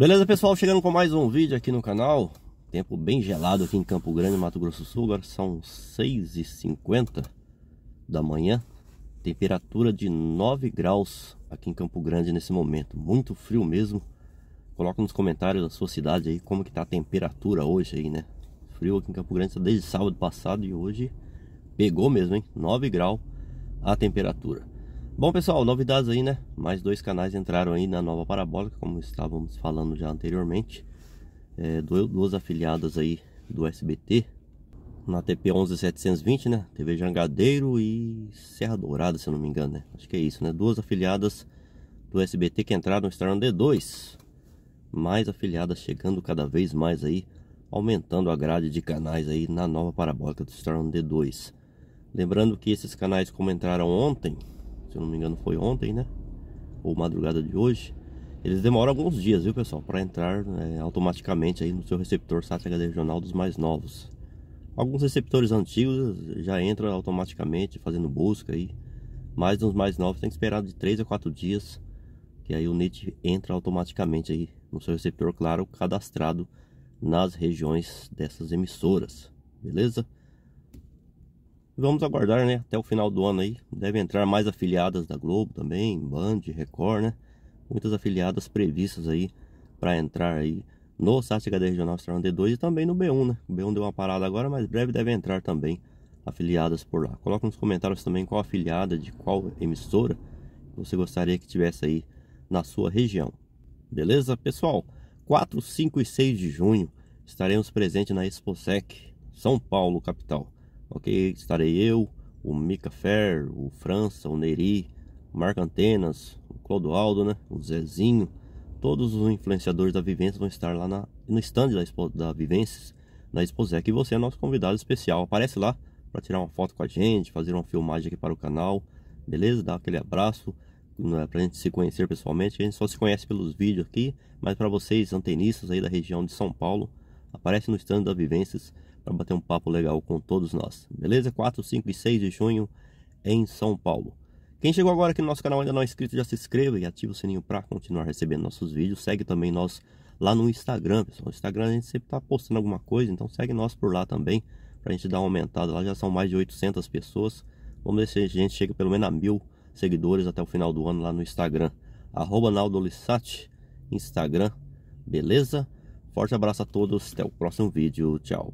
Beleza, pessoal? Chegando com mais um vídeo aqui no canal. Tempo bem gelado aqui em Campo Grande, Mato Grosso do Sul. Agora são 6h50 da manhã. Temperatura de 9 graus aqui em Campo Grande nesse momento. Muito frio mesmo. Coloca nos comentários da sua cidade aí como que tá a temperatura hoje aí, né? Frio aqui em Campo Grande desde sábado passado e hoje pegou mesmo, hein? 9 graus a temperatura. Bom pessoal, novidades aí né, mais dois canais entraram aí na nova parabólica, como estávamos falando já anteriormente é, Duas afiliadas aí do SBT, na TP 11720 né, TV Jangadeiro e Serra Dourada se eu não me engano né Acho que é isso né, duas afiliadas do SBT que entraram no estarão D2 mais afiliadas chegando cada vez mais aí, aumentando a grade de canais aí na nova parabólica do One D2. Lembrando que esses canais como entraram ontem, se eu não me engano foi ontem, né? Ou madrugada de hoje. Eles demoram alguns dias, viu pessoal, para entrar é, automaticamente aí no seu receptor SAT HD regional dos mais novos. Alguns receptores antigos já entram automaticamente fazendo busca aí, mas nos mais novos tem que esperar de 3 a 4 dias, que aí o NIT entra automaticamente aí no seu receptor claro cadastrado nas regiões dessas emissoras, beleza? Vamos aguardar, né? Até o final do ano aí. Deve entrar mais afiliadas da Globo também, Band, Record, né? Muitas afiliadas previstas aí para entrar aí no site HD Regional Externo D2 e também no B1, né? O B1 deu uma parada agora, mas breve deve entrar também afiliadas por lá. Coloca nos comentários também qual afiliada de qual emissora você gostaria que tivesse aí na sua região. Beleza, pessoal? 4, 5 e 6 de junho estaremos presentes na ExpoSec São Paulo, capital. Ok, estarei eu, o Mika Fer, o França, o Neri, o Marco Antenas, o Clodoaldo, né? O Zezinho. Todos os influenciadores da Vivência vão estar lá na, no stand da, da Vivências, na Exposec. E você é nosso convidado especial. Aparece lá para tirar uma foto com a gente, fazer uma filmagem aqui para o canal. Beleza? Dá aquele abraço né, para a gente se conhecer pessoalmente. A gente só se conhece pelos vídeos aqui, mas para vocês, antenistas aí da região de São Paulo, aparece no stand da Vivências para bater um papo legal com todos nós. Beleza? 4, 5 e 6 de junho em São Paulo. Quem chegou agora aqui no nosso canal ainda não é inscrito, já se inscreva e ativa o sininho para continuar recebendo nossos vídeos. Segue também nós lá no Instagram, pessoal. No Instagram a gente sempre está postando alguma coisa, então segue nós por lá também, para a gente dar uma aumentada. Lá já são mais de 800 pessoas. Vamos ver se a gente chega pelo menos a mil seguidores até o final do ano lá no Instagram. Arroba Naldolissati, Instagram, beleza? Forte abraço a todos, até o próximo vídeo, tchau.